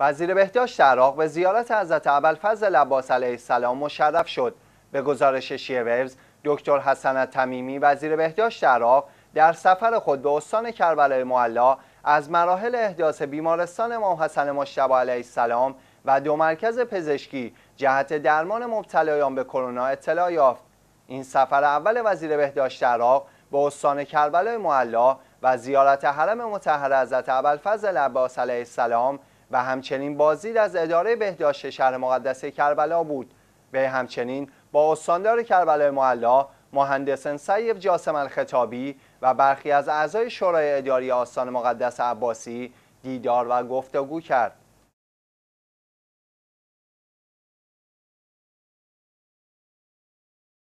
وزیر بهداشت عراق به زیارت حضرت ابوالفضل عباس علیه السلام مشرف شد به گزارش شیوز دکتر حسن تمیمی وزیر بهداشت عراق در سفر خود به استان کربلای معلا از مراحل احداث بیمارستان امام حسن مشتبه علیه السلام و دو مرکز پزشکی جهت درمان مبتلایان به کرونا اطلاع یافت این سفر اول وزیر بهداشت عراق به استان کربلای معلا و زیارت حرم متحر حضرت ابوالفضل عباس علیه السلام و همچنین بازدید از اداره بهداشت شهر مقدس کربلا بود و همچنین با استاندار کربلا معلا مهندس سیف جاسم الخطابی و برخی از اعضای شورای اداری آستان مقدس عباسی دیدار و گفتگو کرد